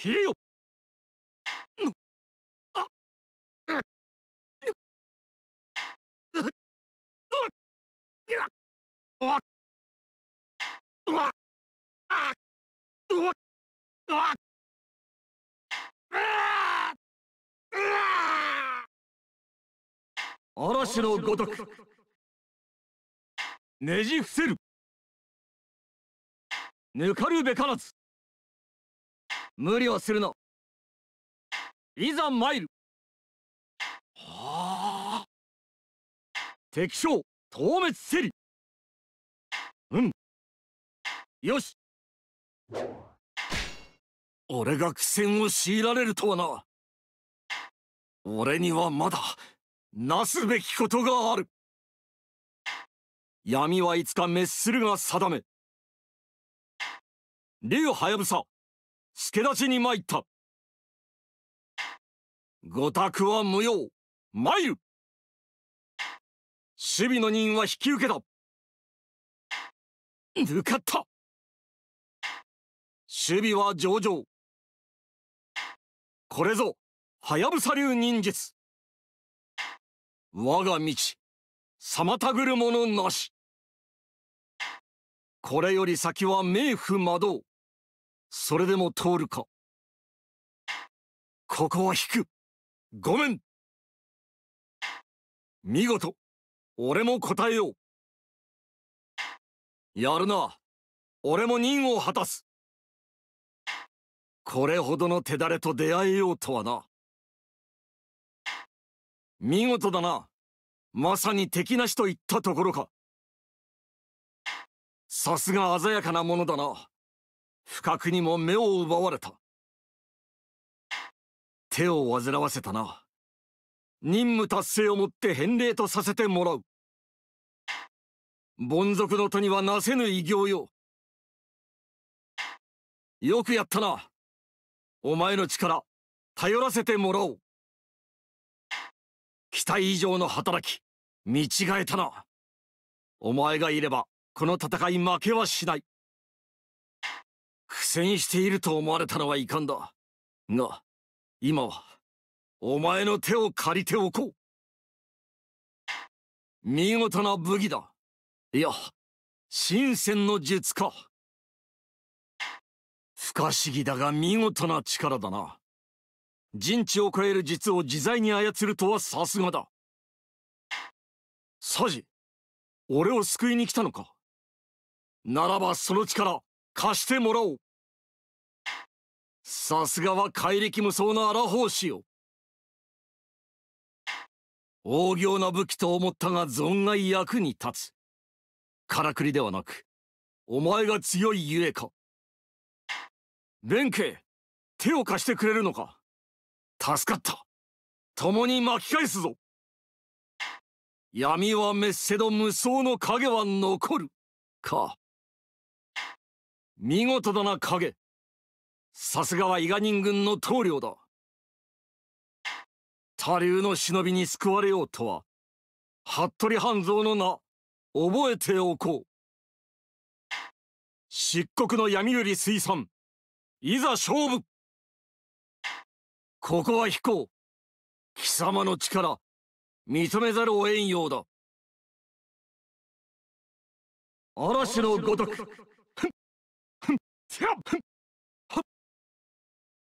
消えよのごとくねじ伏せるぬかるべからず無理をするのいざ参るはあ敵将討滅せりうんよし俺が苦戦を強いられるとはな俺にはまだなすべきことがある闇はいつか滅するが定め竜はやぶさ助立ちに参った御託は無用参る守備の任は引き受けた抜かった守備は上々これぞはやぶさ流忍術我が道妨ぐるものなしこれより先は冥府魔道それでも通るかここは引くごめん見事俺も答えようやるな俺も任を果たすこれほどの手だれと出会えようとはな見事だなまさに敵なしといったところかさすが鮮やかなものだな不覚にも目を奪われた。手を煩わせたな。任務達成をもって返礼とさせてもらう。凡族の都にはなせぬ偉業よ。よくやったな。お前の力、頼らせてもらおう。期待以上の働き、見違えたな。お前がいれば、この戦い負けはしない。戦していると思われたのは遺憾だ。が、今は、お前の手を借りておこう。見事な武器だ。いや、新鮮の術か。不可思議だが見事な力だな。人知を超える術を自在に操るとはさすがだ。サジ、俺を救いに来たのかならばその力、貸してもらおう。さすがは怪力無双の荒法師よ。大行な武器と思ったが存外役に立つ。からくりではなく、お前が強いゆえか。弁慶、手を貸してくれるのか助かった。共に巻き返すぞ。闇は滅せど無双の影は残る。か。見事だな影。さすがは伊賀人軍の棟梁だ他流の忍びに救われようとは服部半蔵の名覚えておこう漆黒の闇より水産いざ勝負ここは飛行貴様の力認めざるを得んようだ嵐のごとく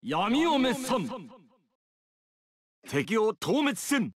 闇を滅散敵を討滅せん